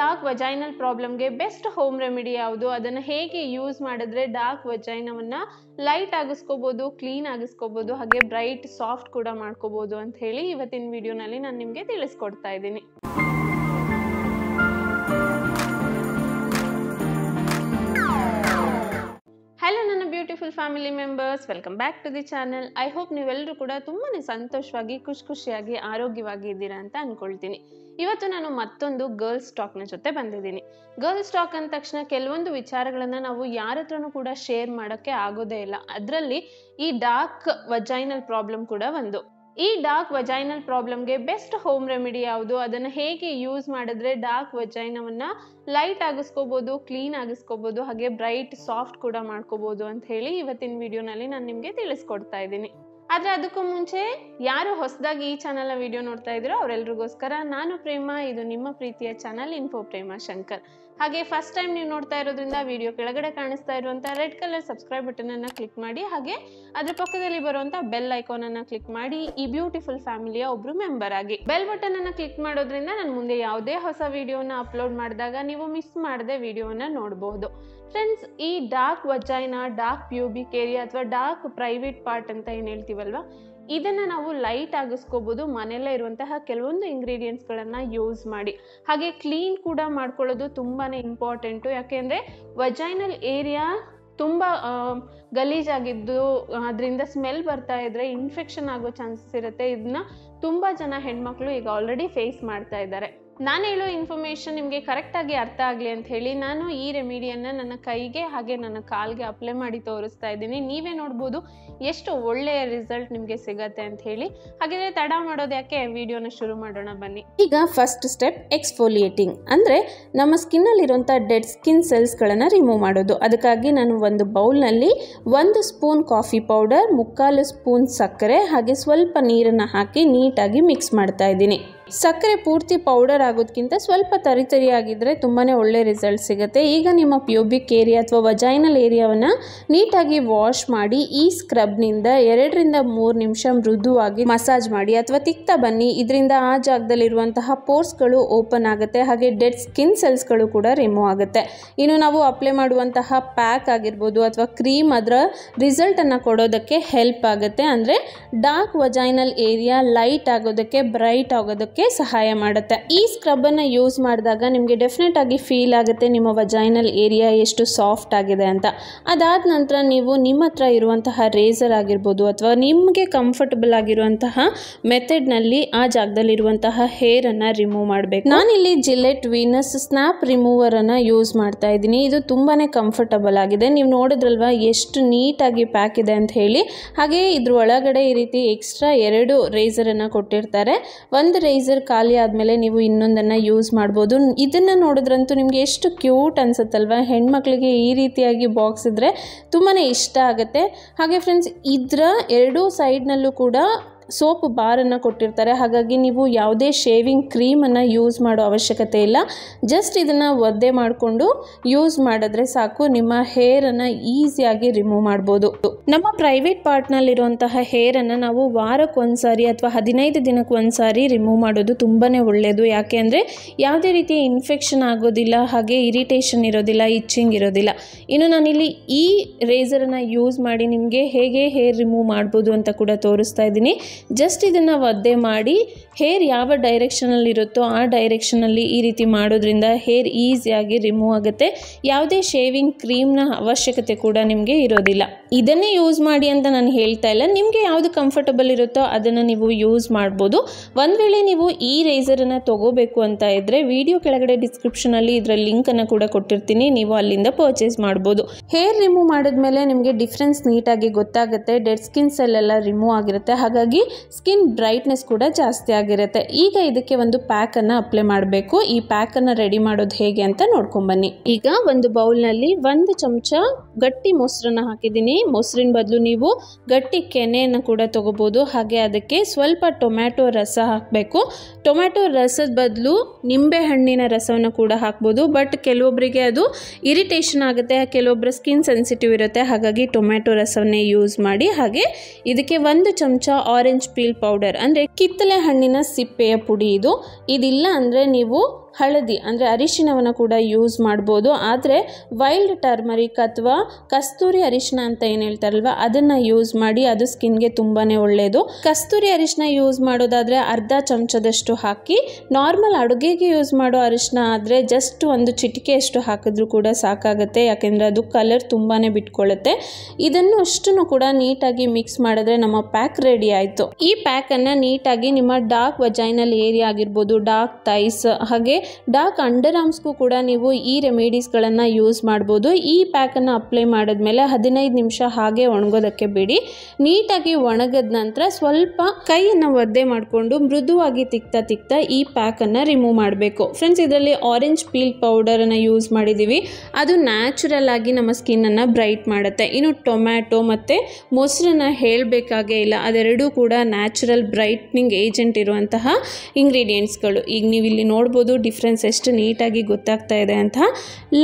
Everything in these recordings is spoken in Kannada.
ಡಾರ್ಕ್ ವಜೈನಲ್ ಪ್ರಾಬ್ಲಮ್ಗೆ ಬೆಸ್ಟ್ ಹೋಮ್ ರೆಮಿಡಿ ಯಾವುದು ಅದನ್ನು ಹೇಗೆ ಯೂಸ್ ಮಾಡಿದ್ರೆ ಡಾರ್ಕ್ ವಜೈನವನ್ನು ಲೈಟ್ ಆಗಿಸ್ಕೋಬೋದು ಕ್ಲೀನ್ ಆಗಿಸ್ಕೋಬೋದು ಹಾಗೆ ಬ್ರೈಟ್ ಸಾಫ್ಟ್ ಕೂಡ ಮಾಡ್ಕೋಬೋದು ಅಂತ ಹೇಳಿ ಇವತ್ತಿನ ವಿಡಿಯೋನಲ್ಲಿ ನಾನು ನಿಮಗೆ ತಿಳಿಸ್ಕೊಡ್ತಾ ಇದ್ದೀನಿ family members welcome back to the channel I hope ನೀವೆಲ್ಲರೂ ಕೂಡ ತುಂಬಾ ಸಂತೋಷವಾಗಿ ಖುಷಿ ಖುಷಿಯಾಗಿ ಆರೋಗ್ಯವಾಗಿ ಇದ್ದೀರಾ ಅಂತ ಅನ್ಕೊಳ್ತೀನಿ ಇವತ್ತು ನಾನು ಮತ್ತೊಂದು ಗರ್ಲ್ಸ್ ನ ಜೊತೆ ಬಂದಿದ್ದೀನಿ ಗರ್ಲ್ಸ್ ಸ್ಟಾಕ್ ಅಂದ ತಕ್ಷಣ ಕೆಲವೊಂದು ವಿಚಾರಗಳನ್ನು ನಾವು ಯಾರ ಹತ್ರನೂ ಕೂಡ ಶೇರ್ ಮಾಡೋಕ್ಕೆ ಆಗೋದೇ ಇಲ್ಲ ಅದರಲ್ಲಿ ಈ ಡಾರ್ಕ್ ವಜೈನಲ್ ಪ್ರಾಬ್ಲಮ್ ಕೂಡ ಒಂದು ಈ ಡಾರ್ಕ್ ವಜೈನಲ್ ಪ್ರಾಬ್ಲಮ್ಗೆ ಬೆಸ್ಟ್ ಹೋಮ್ ರೆಮಿಡಿ ಯಾವುದು ಅದನ್ನು ಹೇಗೆ ಯೂಸ್ ಮಾಡಿದ್ರೆ ಡಾರ್ಕ್ ವಜೈನವನ್ನು ಲೈಟ್ ಆಗಿಸ್ಕೋಬೋದು ಕ್ಲೀನ್ ಆಗಿಸ್ಕೋಬೋದು ಹಾಗೆ ಬ್ರೈಟ್ ಸಾಫ್ಟ್ ಕೂಡ ಮಾಡ್ಕೋಬೋದು ಅಂತ ಹೇಳಿ ಇವತ್ತಿನ ವಿಡಿಯೋನಲ್ಲಿ ನಾನು ನಿಮಗೆ ತಿಳಿಸ್ಕೊಡ್ತಾ ಇದ್ದೀನಿ ಆದರೆ ಅದಕ್ಕೂ ಮುಂಚೆ ಯಾರು ಹೊಸದಾಗಿ ಈ ಚಾನಲ್ನ ವಿಡಿಯೋ ನೋಡ್ತಾ ಇದ್ದೀರೋ ಅವರೆಲ್ರಿಗೋಸ್ಕರ ನಾನು ಪ್ರೇಮ ಇದು ನಿಮ್ಮ ಪ್ರೀತಿಯ ಚಾನಲ್ ಇನ್ಫೋ ಪ್ರೇಮ ಶಂಕರ್ ಹಾಗೆ ಫಸ್ಟ್ ಟೈಮ್ ನೀವು ನೋಡ್ತಾ ಇರೋದ್ರಿಂದ ವಿಡಿಯೋ ಕೆಳಗಡೆ ಕಾಣಿಸ್ತಾ ಇರುವಂಥ ರೆಡ್ ಕಲರ್ ಸಬ್ಸ್ಕ್ರೈಬ್ ಅನ್ನ ಕ್ಲಿಕ್ ಮಾಡಿ ಹಾಗೆ ಅದ್ರ ಪಕ್ಕದಲ್ಲಿ ಬರುವಂಥ ಬೆಲ್ ಅನ್ನ ಕ್ಲಿಕ್ ಮಾಡಿ ಈ ಬ್ಯೂಟಿಫುಲ್ ಫ್ಯಾಮಿಲಿಯ ಒಬ್ರು ಮೆಂಬರ್ ಆಗಿ ಬೆಲ್ ಬಟನ್ ಅನ್ನ ಕ್ಲಿಕ್ ಮಾಡೋದ್ರಿಂದ ನಾನು ಮುಂದೆ ಯಾವುದೇ ಹೊಸ ವಿಡಿಯೋನ ಅಪ್ಲೋಡ್ ಮಾಡಿದಾಗ ನೀವು ಮಿಸ್ ಮಾಡದೆ ವಿಡಿಯೋನ ನೋಡಬಹುದು ಫ್ರೆಂಡ್ಸ್ ಈ dark vagina dark pubic area ಅಥವಾ ಡಾರ್ಕ್ ಪ್ರೈವೇಟ್ ಪಾರ್ಟ್ ಅಂತ ಏನು ಹೇಳ್ತೀವಲ್ವಾ ಇದನ್ನು ನಾವು ಲೈಟ್ ಆಗಿಸ್ಕೋಬೋದು ಮನೆಯಲ್ಲೇ ಇರುವಂತಹ ಕೆಲವೊಂದು ಇಂಗ್ರೀಡಿಯೆಂಟ್ಸ್ಗಳನ್ನು ಯೂಸ್ ಮಾಡಿ ಹಾಗೆ ಕ್ಲೀನ್ ಕೂಡ ಮಾಡ್ಕೊಳ್ಳೋದು ತುಂಬಾ ಇಂಪಾರ್ಟೆಂಟು ಯಾಕೆಂದರೆ ವಜೈನಲ್ ಏರಿಯಾ ತುಂಬ ಗಲೀಜಾಗಿದ್ದು ಅದರಿಂದ ಸ್ಮೆಲ್ ಬರ್ತಾ ಇದ್ದರೆ ಇನ್ಫೆಕ್ಷನ್ ಆಗೋ ಚಾನ್ಸಸ್ ಇರುತ್ತೆ ಇದನ್ನ ತುಂಬ ಜನ ಹೆಣ್ಮಕ್ಳು ಈಗ ಆಲ್ರೆಡಿ ಫೇಸ್ ಮಾಡ್ತಾ ಇದ್ದಾರೆ ನಾನು ಹೇಳೋ ಇನ್ಫಾರ್ಮೇಷನ್ ನಿಮಗೆ ಕರೆಕ್ಟಾಗಿ ಅರ್ಥ ಆಗಲಿ ಅಂತ ಹೇಳಿ ನಾನು ಈ ರೆಮಿಡಿಯನ್ನು ನನ್ನ ಕೈಗೆ ಹಾಗೆ ನನ್ನ ಕಾಲ್ಗೆ ಅಪ್ಲೈ ಮಾಡಿ ತೋರಿಸ್ತಾ ಇದ್ದೀನಿ ನೀವೇ ನೋಡ್ಬೋದು ಎಷ್ಟು ಒಳ್ಳೆಯ ರಿಸಲ್ಟ್ ನಿಮಗೆ ಸಿಗತ್ತೆ ಅಂತ ಹೇಳಿ ಹಾಗಿದ್ರೆ ತಡ ಮಾಡೋದು ಯಾಕೆ ವಿಡಿಯೋನ ಶುರು ಮಾಡೋಣ ಬನ್ನಿ ಈಗ ಫಸ್ಟ್ ಸ್ಟೆಪ್ ಎಕ್ಸ್ಫೋಲಿಯೇಟಿಂಗ್ ಅಂದರೆ ನಮ್ಮ ಸ್ಕಿನ್ನಲ್ಲಿರುವಂಥ ಡೆಡ್ ಸ್ಕಿನ್ ಸೆಲ್ಸ್ಗಳನ್ನು ರಿಮೂವ್ ಮಾಡೋದು ಅದಕ್ಕಾಗಿ ನಾನು ಒಂದು ಬೌಲ್ನಲ್ಲಿ ಒಂದು ಸ್ಪೂನ್ ಕಾಫಿ ಪೌಡರ್ ಮುಕ್ಕಾಲು ಸ್ಪೂನ್ ಸಕ್ಕರೆ ಹಾಗೆ ಸ್ವಲ್ಪ ನೀರನ್ನು ಹಾಕಿ ನೀಟಾಗಿ ಮಿಕ್ಸ್ ಮಾಡ್ತಾ ಇದ್ದೀನಿ ಸಕ್ಕರೆ ಪೂರ್ತಿ ಪೌಡರ್ ಆಗೋದಕ್ಕಿಂತ ಸ್ವಲ್ಪ ತರಿತರಿಯಾಗಿದ್ದರೆ ತುಂಬಾ ಒಳ್ಳೆ ರಿಸಲ್ಟ್ ಸಿಗುತ್ತೆ ಈಗ ನಿಮ್ಮ ಪ್ಯೂಬಿಕ್ ಏರಿಯಾ ಅಥವಾ ವಜೈನಲ್ ಏರಿಯಾವನ್ನು ನೀಟಾಗಿ ವಾಶ್ ಮಾಡಿ ಈ ಸ್ಕ್ರಬ್ನಿಂದ ಎರಡರಿಂದ ಮೂರು ನಿಮಿಷ ಮೃದುವಾಗಿ ಮಸಾಜ್ ಮಾಡಿ ಅಥವಾ ತಿಕ್ತ ಬನ್ನಿ ಇದರಿಂದ ಆ ಜಾಗದಲ್ಲಿರುವಂತಹ ಪೋರ್ಸ್ಗಳು ಓಪನ್ ಆಗುತ್ತೆ ಹಾಗೆ ಡೆಡ್ ಸ್ಕಿನ್ ಸೆಲ್ಸ್ಗಳು ಕೂಡ ರಿಮೂವ್ ಆಗುತ್ತೆ ಇನ್ನು ನಾವು ಅಪ್ಲೈ ಮಾಡುವಂತಹ ಪ್ಯಾಕ್ ಆಗಿರ್ಬೋದು ಅಥವಾ ಕ್ರೀಮ್ ಅದರ ರಿಸಲ್ಟನ್ನು ಕೊಡೋದಕ್ಕೆ ಹೆಲ್ಪ್ ಆಗುತ್ತೆ ಅಂದರೆ ಡಾರ್ಕ್ ವಜೈನಲ್ ಏರಿಯಾ ಲೈಟ್ ಆಗೋದಕ್ಕೆ ಬ್ರೈಟ್ ಆಗೋದಕ್ಕೆ ಆಗೋಕ್ಕೆ ಸಹಾಯ ಮಾಡುತ್ತೆ ಈ ಸ್ಕ್ರಬ್ಬನ್ನು ಯೂಸ್ ಮಾಡಿದಾಗ ನಿಮಗೆ ಡೆಫಿನೆಟ್ ಆಗಿ ಫೀಲ್ ಆಗುತ್ತೆ ನಿಮ್ಮ ವಜೈನಲ್ ಏರಿಯಾ ಎಷ್ಟು ಸಾಫ್ಟ್ ಆಗಿದೆ ಅಂತ ಅದಾದ ನಂತರ ನೀವು ನಿಮ್ಮ ಹತ್ರ ಇರುವಂತಹ ರೇಸರ್ ಆಗಿರ್ಬೋದು ಅಥವಾ ನಿಮಗೆ ಕಂಫರ್ಟಬಲ್ ಆಗಿರುವಂತಹ ಮೆಥಡ್ನಲ್ಲಿ ಆ ಜಾಗದಲ್ಲಿರುವಂತಹ ಹೇರನ್ನು ರಿಮೂವ್ ಮಾಡಬೇಕು ನಾನಿಲ್ಲಿ ಜಿಲೆಟ್ ವೀನಸ್ ಸ್ನ್ಯಾಪ್ ರಿಮೂವರನ್ನು ಯೂಸ್ ಮಾಡ್ತಾ ಇದ್ದೀನಿ ಇದು ತುಂಬಾ ಕಂಫರ್ಟಬಲ್ ಆಗಿದೆ ನೀವು ನೋಡಿದ್ರಲ್ವಾ ಎಷ್ಟು ನೀಟಾಗಿ ಪ್ಯಾಕ್ ಇದೆ ಅಂತ ಹೇಳಿ ಹಾಗೆ ಇದ್ರ ಒಳಗಡೆ ಈ ರೀತಿ ಎಕ್ಸ್ಟ್ರಾ ಎರಡು ರೇಸರನ್ನು ಕೊಟ್ಟಿರ್ತಾರೆ ಒಂದು ರೇಸ್ ಗೀಝರ್ ಖಾಲಿ ಆದಮೇಲೆ ನೀವು ಇನ್ನೊಂದನ್ನು ಯೂಸ್ ಮಾಡ್ಬೋದು ಇದನ್ನು ನೋಡಿದ್ರಂತೂ ನಿಮಗೆ ಎಷ್ಟು ಕ್ಯೂಟ್ ಅನಿಸುತ್ತಲ್ವ ಹೆಣ್ಮಕ್ಳಿಗೆ ಈ ರೀತಿಯಾಗಿ ಬಾಕ್ಸ್ ಇದ್ದರೆ ತುಂಬಾ ಇಷ್ಟ ಆಗುತ್ತೆ ಹಾಗೆ ಫ್ರೆಂಡ್ಸ್ ಇದರ ಎರಡೂ ಸೈಡ್ನಲ್ಲೂ ಕೂಡ ಸೋಪ್ ಬಾರನ್ನು ಕೊಟ್ಟಿರ್ತಾರೆ ಹಾಗಾಗಿ ನೀವು ಯಾವುದೇ ಶೇವಿಂಗ್ ಕ್ರೀಮನ್ನು ಯೂಸ್ ಮಾಡೋ ಅವಶ್ಯಕತೆ ಇಲ್ಲ ಜಸ್ಟ್ ಇದನ್ನು ಒದ್ದೆ ಮಾಡಿಕೊಂಡು ಯೂಸ್ ಮಾಡಿದ್ರೆ ಸಾಕು ನಿಮ್ಮ ಹೇರನ್ನು ಈಸಿಯಾಗಿ ರಿಮೂವ್ ಮಾಡ್ಬೋದು ನಮ್ಮ ಪ್ರೈವೇಟ್ ಪಾರ್ಟ್ನಲ್ಲಿರುವಂತಹ ಹೇರನ್ನು ನಾವು ಸಾರಿ ಅಥವಾ ಹದಿನೈದು ದಿನಕ್ಕೆ ಸಾರಿ ರಿಮೂವ್ ಮಾಡೋದು ತುಂಬಾ ಒಳ್ಳೆಯದು ಯಾಕೆ ಅಂದರೆ ಯಾವುದೇ ರೀತಿಯ ಇನ್ಫೆಕ್ಷನ್ ಆಗೋದಿಲ್ಲ ಹಾಗೆ ಇರಿಟೇಷನ್ ಇರೋದಿಲ್ಲ ಇಚ್ಚಿಂಗ್ ಇರೋದಿಲ್ಲ ಇನ್ನು ನಾನಿಲ್ಲಿ ಈ ರೇಸರನ್ನು ಯೂಸ್ ಮಾಡಿ ನಿಮಗೆ ಹೇಗೆ ಹೇರ್ ರಿಮೂವ್ ಮಾಡ್ಬೋದು ಅಂತ ಕೂಡ ತೋರಿಸ್ತಾ ಇದ್ದೀನಿ ಜಸ್ಟ್ ಇದನ್ನು ಒದ್ದೆ ಮಾಡಿ ಹೇರ್ ಯಾವ ಇರುತ್ತೋ ಆ ಡೈರೆಕ್ಷನಲ್ಲಿ ಈ ರೀತಿ ಮಾಡೋದ್ರಿಂದ ಹೇರ್ ಈಸಿಯಾಗಿ ರಿಮೂವ್ ಆಗುತ್ತೆ ಯಾವುದೇ ಶೇವಿಂಗ್ ಕ್ರೀಮ್ನ ಅವಶ್ಯಕತೆ ಕೂಡ ನಿಮಗೆ ಇರೋದಿಲ್ಲ ಇದನ್ನೇ ಯೂಸ್ ಮಾಡಿ ಅಂತ ನಾನು ಹೇಳ್ತಾ ಇಲ್ಲ ನಿಮಗೆ ಯಾವುದು ಕಂಫರ್ಟಬಲ್ ಇರುತ್ತೋ ಅದನ್ನು ನೀವು ಯೂಸ್ ಮಾಡ್ಬೋದು ಒಂದು ವೇಳೆ ನೀವು ಈ ರೇಸರನ್ನು ತಗೋಬೇಕು ಅಂತ ಇದ್ರೆ ವಿಡಿಯೋ ಕೆಳಗಡೆ ಡಿಸ್ಕ್ರಿಪ್ಷನಲ್ಲಿ ಇದರ ಲಿಂಕನ್ನು ಕೂಡ ಕೊಟ್ಟಿರ್ತೀನಿ ನೀವು ಅಲ್ಲಿಂದ ಪರ್ಚೇಸ್ ಮಾಡ್ಬೋದು ಹೇರ್ ರಿಮೂವ್ ಮಾಡಿದ್ಮೇಲೆ ನಿಮಗೆ ಡಿಫ್ರೆನ್ಸ್ ನೀಟಾಗಿ ಗೊತ್ತಾಗುತ್ತೆ ಡೆಡ್ ಸ್ಕಿನ್ ಸೆಲ್ ರಿಮೂವ್ ಆಗಿರುತ್ತೆ ಹಾಗಾಗಿ ಸ್ಕಿನ್ ಬ್ರೈಟ್ನೆಸ್ ಕೂಡ ಜಾಸ್ತಿ ಆಗಿರುತ್ತೆ ಈಗ ಇದಕ್ಕೆ ಒಂದು ಪ್ಯಾಕನ್ನು ಅಪ್ಲೈ ಮಾಡಬೇಕು ಈ ಪ್ಯಾಕನ್ನು ರೆಡಿ ಮಾಡೋದು ಹೇಗೆ ಅಂತ ನೋಡ್ಕೊಂಬನ್ನಿ ಈಗ ಒಂದು ಬೌಲ್ನಲ್ಲಿ ಒಂದು ಚಮಚ ಗಟ್ಟಿ ಮೊಸರನ್ನ ಹಾಕಿದ್ದೀನಿ ಮೊಸರಿನ ಬದಲು ನೀವು ಗಟ್ಟಿ ಕೆನೆಯನ್ನು ಕೂಡ ತಗೋಬೋದು ಹಾಗೆ ಅದಕ್ಕೆ ಸ್ವಲ್ಪ ಟೊಮ್ಯಾಟೊ ರಸ ಹಾಕಬೇಕು ಟೊಮ್ಯಾಟೊ ರಸದ ಬದಲು ನಿಂಬೆ ಹಣ್ಣಿನ ರಸವನ್ನು ಕೂಡ ಹಾಕ್ಬೋದು ಬಟ್ ಕೆಲವೊಬ್ಬರಿಗೆ ಅದು ಇರಿಟೇಷನ್ ಆಗುತ್ತೆ ಕೆಲವೊಬ್ಬರ ಸ್ಕಿನ್ ಸೆನ್ಸಿಟಿವ್ ಇರುತ್ತೆ ಹಾಗಾಗಿ ಟೊಮ್ಯಾಟೊ ರಸವನ್ನೇ ಯೂಸ್ ಮಾಡಿ ಹಾಗೆ ಇದಕ್ಕೆ ಒಂದು ಚಮಚ ಆರೆಂಜ್ ಆರೆಂಜ್ ಪೀಲ್ ಪೌಡರ್ ಅಂದರೆ ಕಿತ್ತಲೆ ಹಣ್ಣಿನ ಸಿಪ್ಪೆಯ ಪುಡಿ ಇದು ಇದಿಲ್ಲ ಅಂದರೆ ನೀವು ಹಳದಿ ಅಂದರೆ ಅರಿಶಿನವನ್ನು ಕೂಡ ಯೂಸ್ ಮಾಡ್ಬೋದು ಆದರೆ ವೈಲ್ಡ್ ಟರ್ಮರಿಕ್ ಅಥವಾ ಕಸ್ತೂರಿ ಅರಿಶಿನ ಅಂತ ಏನು ಹೇಳ್ತಾರಲ್ವ ಅದನ್ನು ಯೂಸ್ ಮಾಡಿ ಅದು ಸ್ಕಿನ್ಗೆ ತುಂಬಾ ಒಳ್ಳೆಯದು ಕಸ್ತೂರಿ ಅರಿಶಿನ ಯೂಸ್ ಮಾಡೋದಾದರೆ ಅರ್ಧ ಚಮಚದಷ್ಟು ಹಾಕಿ ನಾರ್ಮಲ್ ಅಡುಗೆಗೆ ಯೂಸ್ ಮಾಡೋ ಅರಿಶಿನ ಆದರೆ ಜಸ್ಟ್ ಒಂದು ಚಿಟಿಕೆಯಷ್ಟು ಹಾಕಿದ್ರೂ ಕೂಡ ಸಾಕಾಗುತ್ತೆ ಯಾಕೆಂದರೆ ಅದು ಕಲರ್ ತುಂಬಾ ಬಿಟ್ಕೊಳ್ಳುತ್ತೆ ಇದನ್ನು ಅಷ್ಟನ್ನು ಕೂಡ ನೀಟಾಗಿ ಮಿಕ್ಸ್ ಮಾಡಿದ್ರೆ ನಮ್ಮ ಪ್ಯಾಕ್ ರೆಡಿ ಆಯಿತು ಈ ಪ್ಯಾಕನ್ನು ನೀಟಾಗಿ ನಿಮ್ಮ ಡಾರ್ಕ್ ವಜೈನಲ್ ಏರಿಯಾ ಆಗಿರ್ಬೋದು ಡಾರ್ಕ್ ಥೈಸ್ ಹಾಗೆ ಡಾರ್ಕ್ ಅಂಡರ್ ಆರ್ಮ್ಸ್ಗೂ ಕೂಡ ನೀವು ಈ ರೆಮಿಡೀಸ್ಗಳನ್ನು ಯೂಸ್ ಮಾಡ್ಬೋದು ಈ ಪ್ಯಾಕನ್ನು ಅಪ್ಲೈ ಮಾಡಿದ್ಮೇಲೆ ಹದಿನೈದು ನಿಮಿಷ ಹಾಗೆ ಒಣಗೋದಕ್ಕೆ ಬಿಡಿ ನೀಟಾಗಿ ಒಣಗದ ನಂತರ ಸ್ವಲ್ಪ ಕೈಯನ್ನು ಒದ್ದೆ ಮಾಡಿಕೊಂಡು ಮೃದುವಾಗಿ ತಿಕ್ತಾ ತಿಕ್ತಾ ಈ ಪ್ಯಾಕನ್ನು ರಿಮೂವ್ ಮಾಡಬೇಕು ಫ್ರೆಂಡ್ಸ್ ಇದರಲ್ಲಿ ಆರೆಂಜ್ ಪೀಲ್ ಪೌಡರನ್ನು ಯೂಸ್ ಮಾಡಿದ್ದೀವಿ ಅದು ನ್ಯಾಚುರಲ್ ಆಗಿ ನಮ್ಮ ಸ್ಕಿನ್ನನ್ನು ಬ್ರೈಟ್ ಮಾಡುತ್ತೆ ಇನ್ನು ಟೊಮ್ಯಾಟೊ ಮತ್ತು ಮೊಸರನ್ನ ಹೇಳಬೇಕಾಗೇ ಇಲ್ಲ ಅದೆರಡೂ ಕೂಡ ನ್ಯಾಚುರಲ್ ಬ್ರೈಟ್ನಿಂಗ್ ಏಜೆಂಟ್ ಇರುವಂತಹ ಇಂಗ್ರೀಡಿಯೆಂಟ್ಸ್ಗಳು ಈಗ ನೀವು ಇಲ್ಲಿ ನೋಡ್ಬೋದು ಡಿಫ್ರೆನ್ಸ್ ಎಷ್ಟು ನೀಟಾಗಿ ಗೊತ್ತಾಗ್ತಾ ಇದೆ ಅಂತ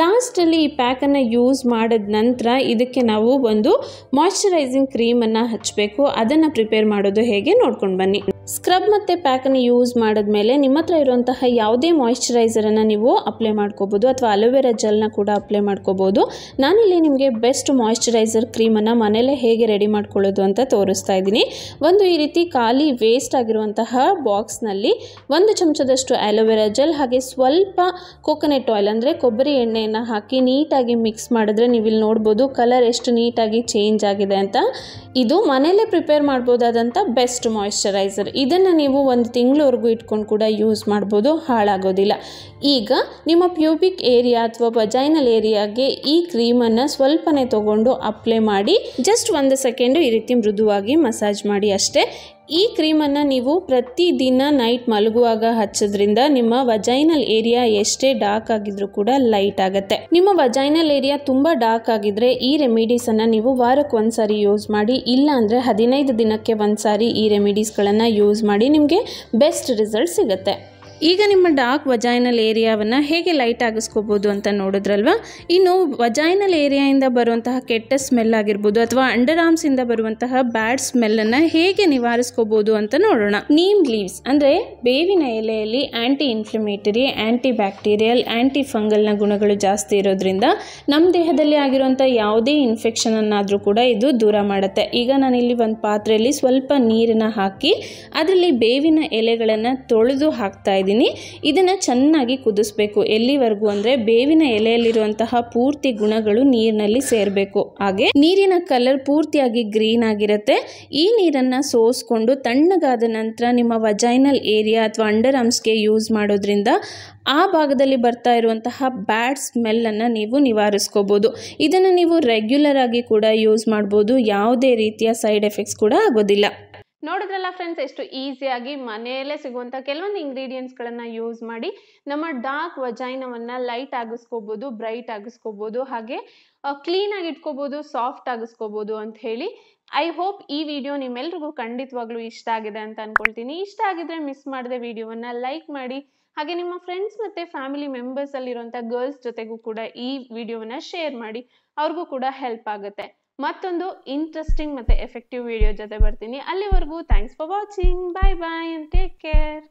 ಲಾಸ್ಟಲ್ಲಿ ಈ ಪ್ಯಾಕನ್ನು ಯೂಸ್ ಮಾಡಿದ ನಂತರ ಇದಕ್ಕೆ ನಾವು ಒಂದು ಮಾಯಶ್ಚರೈಸಿಂಗ್ ಕ್ರೀಮನ್ನು ಹಚ್ಚಬೇಕು ಅದನ್ನು ಪ್ರಿಪೇರ್ ಮಾಡೋದು ಹೇಗೆ ನೋಡ್ಕೊಂಡು ಬನ್ನಿ ಸ್ಕ್ರಬ್ ಮತ್ತು ಪ್ಯಾಕನ್ನು ಯೂಸ್ ಮಾಡಿದ್ಮೇಲೆ ನಿಮ್ಮ ಹತ್ರ ಇರುವಂತಹ ಯಾವುದೇ ಮಾಯಶ್ಚರೈಸರನ್ನು ನೀವು ಅಪ್ಲೈ ಮಾಡ್ಕೋಬೋದು ಅಥವಾ ಅಲೋವೆರಾ ಜೆಲ್ನ ಕೂಡ ಅಪ್ಲೈ ಮಾಡ್ಕೋಬೋದು ನಾನಿಲ್ಲಿ ನಿಮಗೆ ಬೆಸ್ಟ್ ಮಾಯಶ್ಚರೈಸರ್ ಕ್ರೀಮನ್ನು ಮನೆಯಲ್ಲೇ ಹೇಗೆ ರೆಡಿ ಮಾಡ್ಕೊಳ್ಳೋದು ಅಂತ ತೋರಿಸ್ತಾ ಇದ್ದೀನಿ ಒಂದು ಈ ರೀತಿ ಖಾಲಿ ವೇಸ್ಟ್ ಆಗಿರುವಂತಹ ಬಾಕ್ಸ್ನಲ್ಲಿ ಒಂದು ಚಮಚದಷ್ಟು ಅಲೋವೆರಾ ಜೆಲ್ ಹಾಗೆ ಸ್ವಲ್ಪ ಕೋಕೋನೆಟ್ ಆಯಿಲ್ ಅಂದರೆ ಕೊಬ್ಬರಿ ಎಣ್ಣೆಯನ್ನು ಹಾಕಿ ನೀಟಾಗಿ ಮಿಕ್ಸ್ ಮಾಡಿದ್ರೆ ನೀವು ಇಲ್ಲಿ ನೋಡ್ಬೋದು ಕಲರ್ ಎಷ್ಟು ನೀಟಾಗಿ ಚೇಂಜ್ ಆಗಿದೆ ಅಂತ ಇದು ಮನೆಯಲ್ಲೇ ಪ್ರಿಪೇರ್ ಮಾಡ್ಬೋದಾದಂಥ ಬೆಸ್ಟ್ ಮಾಯಿಶ್ಚರೈಸರ್ ಇದನ್ನು ನೀವು ಒಂದು ತಿಂಗಳವರೆಗೂ ಇಟ್ಕೊಂಡು ಕೂಡ ಯೂಸ್ ಮಾಡ್ಬೋದು ಹಾಳಾಗೋದಿಲ್ಲ ಈಗ ನಿಮ್ಮ ಪ್ಯೂಬಿಕ್ ಏರಿಯಾ ಅಥವಾ ಬಜೈನಲ್ ಏರಿಯಾಗೆ ಈ ಕ್ರೀಮನ್ನು ಸ್ವಲ್ಪನೇ ತಗೊಂಡು ಅಪ್ಲೈ ಮಾಡಿ ಜಸ್ಟ್ ಒಂದು ಸೆಕೆಂಡು ಈ ರೀತಿ ಮೃದುವಾಗಿ ಮಸಾಜ್ ಮಾಡಿ ಅಷ್ಟೇ ಈ ಕ್ರೀಮನ್ನು ನೀವು ಪ್ರತಿದಿನ ನೈಟ್ ಮಲಗುವಾಗ ಹಚ್ಚೋದ್ರಿಂದ ನಿಮ್ಮ ವಜೈನಲ್ ಏರಿಯಾ ಎಷ್ಟೇ ಡಾರ್ಕ್ ಆಗಿದ್ರೂ ಕೂಡ ಲೈಟ್ ಆಗುತ್ತೆ ನಿಮ್ಮ ವಜೈನಲ್ ಏರಿಯಾ ತುಂಬ ಡಾರ್ಕ್ ಆಗಿದ್ರೆ ಈ ರೆಮಿಡೀಸನ್ನು ನೀವು ವಾರಕ್ಕೆ ಒಂದ್ಸಾರಿ ಯೂಸ್ ಮಾಡಿ ಇಲ್ಲ ಹದಿನೈದು ದಿನಕ್ಕೆ ಒಂದ್ಸಾರಿ ಈ ರೆಮಿಡೀಸ್ಗಳನ್ನು ಯೂಸ್ ಮಾಡಿ ನಿಮಗೆ ಬೆಸ್ಟ್ ರಿಸಲ್ಟ್ ಸಿಗುತ್ತೆ ಈಗ ನಿಮ್ಮ ಡಾರ್ಕ್ ವಜಾಯ್ನಲ್ ಏರಿಯಾವನ್ನು ಹೇಗೆ ಲೈಟ್ ಆಗಿಸ್ಕೋಬೋದು ಅಂತ ನೋಡಿದ್ರಲ್ವಾ ಇನ್ನು ವಜಾಯ್ನಲ್ ಏರಿಯಾಯಿಂದ ಬರುವಂತಹ ಕೆಟ್ಟ ಸ್ಮೆಲ್ ಆಗಿರ್ಬೋದು ಅಥವಾ ಅಂಡರ್ ಆರ್ಮ್ಸಿಂದ ಬರುವಂತಹ ಬ್ಯಾಡ್ ಸ್ಮೆಲ್ಲನ್ನು ಹೇಗೆ ನಿವಾರಿಸ್ಕೋಬೋದು ಅಂತ ನೋಡೋಣ ನೀಮ್ ಲೀವ್ಸ್ ಅಂದರೆ ಬೇವಿನ ಎಲೆಯಲ್ಲಿ ಆ್ಯಂಟಿ ಇನ್ಫ್ಲಮೇಟರಿ ಆ್ಯಂಟಿ ಬ್ಯಾಕ್ಟೀರಿಯಲ್ ಆ್ಯಂಟಿ ಫಂಗಲ್ನ ಗುಣಗಳು ಜಾಸ್ತಿ ಇರೋದ್ರಿಂದ ನಮ್ಮ ದೇಹದಲ್ಲಿ ಆಗಿರುವಂಥ ಯಾವುದೇ ಇನ್ಫೆಕ್ಷನನ್ನಾದರೂ ಕೂಡ ಇದು ದೂರ ಮಾಡುತ್ತೆ ಈಗ ನಾನಿಲ್ಲಿ ಒಂದು ಪಾತ್ರೆಯಲ್ಲಿ ಸ್ವಲ್ಪ ನೀರನ್ನು ಹಾಕಿ ಅದರಲ್ಲಿ ಬೇವಿನ ಎಲೆಗಳನ್ನು ತೊಳೆದು ಹಾಕ್ತಾ ಇದನ್ನ ಇದನ್ನು ಚೆನ್ನಾಗಿ ಕುದಿಸ್ಬೇಕು ಎಲ್ಲಿವರೆಗೂ ಅಂದರೆ ಬೇವಿನ ಎಲೆಯಲ್ಲಿರುವಂತಹ ಪೂರ್ತಿ ಗುಣಗಳು ನೀರಿನಲ್ಲಿ ಸೇರಬೇಕು ಹಾಗೆ ನೀರಿನ ಕಲರ್ ಪೂರ್ತಿಯಾಗಿ ಗ್ರೀನ್ ಆಗಿರುತ್ತೆ ಈ ನೀರನ್ನು ಸೋಸ್ಕೊಂಡು ತಣ್ಣಗಾದ ನಂತರ ನಿಮ್ಮ ವಜೈನಲ್ ಏರಿಯಾ ಅಥವಾ ಅಂಡರ್ ಆರ್ಮ್ಸ್ಗೆ ಯೂಸ್ ಮಾಡೋದ್ರಿಂದ ಆ ಭಾಗದಲ್ಲಿ ಬರ್ತಾ ಇರುವಂತಹ ಬ್ಯಾಡ್ ಸ್ಮೆಲ್ಲನ್ನು ನೀವು ನಿವಾರಿಸ್ಕೋಬೋದು ಇದನ್ನು ನೀವು ರೆಗ್ಯುಲರ್ ಆಗಿ ಕೂಡ ಯೂಸ್ ಮಾಡ್ಬೋದು ಯಾವುದೇ ರೀತಿಯ ಸೈಡ್ ಎಫೆಕ್ಟ್ಸ್ ಕೂಡ ಆಗೋದಿಲ್ಲ ನೋಡಿದ್ರಲ್ಲ ಫ್ರೆಂಡ್ಸ್ ಎಷ್ಟು ಈಸಿಯಾಗಿ ಮನೆಯಲ್ಲೇ ಸಿಗುವಂಥ ಕೆಲವೊಂದು ಇಂಗ್ರೀಡಿಯೆಂಟ್ಸ್ಗಳನ್ನು ಯೂಸ್ ಮಾಡಿ ನಮ್ಮ ಡಾರ್ಕ್ ವಜೈನವನ್ನು ಲೈಟ್ ಆಗಿಸ್ಕೋಬೋದು ಬ್ರೈಟ್ ಆಗಿಸ್ಕೋಬೋದು ಹಾಗೆ ಕ್ಲೀನಾಗಿ ಇಟ್ಕೋಬೋದು ಸಾಫ್ಟ್ ಆಗಿಸ್ಕೋಬೋದು ಅಂತ ಹೇಳಿ ಐ ಹೋಪ್ ಈ ವಿಡಿಯೋ ನಿಮ್ಮೆಲ್ರಿಗೂ ಖಂಡಿತವಾಗ್ಲೂ ಇಷ್ಟ ಆಗಿದೆ ಅಂತ ಅನ್ಕೊಳ್ತೀನಿ ಇಷ್ಟ ಆಗಿದ್ರೆ ಮಿಸ್ ಮಾಡದೆ ವಿಡಿಯೋವನ್ನು ಲೈಕ್ ಮಾಡಿ ಹಾಗೆ ನಿಮ್ಮ ಫ್ರೆಂಡ್ಸ್ ಮತ್ತು ಫ್ಯಾಮಿಲಿ ಮೆಂಬರ್ಸಲ್ಲಿರುವಂಥ ಗರ್ಲ್ಸ್ ಜೊತೆಗೂ ಕೂಡ ಈ ವಿಡಿಯೋವನ್ನು ಶೇರ್ ಮಾಡಿ ಅವ್ರಿಗೂ ಕೂಡ ಹೆಲ್ಪ್ ಆಗುತ್ತೆ ಮತ್ತೊಂದು ಇಂಟ್ರೆಸ್ಟಿಂಗ್ ಮತ್ತು ಎಫೆಕ್ಟಿವ್ ವಿಡಿಯೋ ಜೊತೆ ಬರ್ತೀನಿ ಅಲ್ಲಿವರೆಗೂ thanks for watching bye bye take care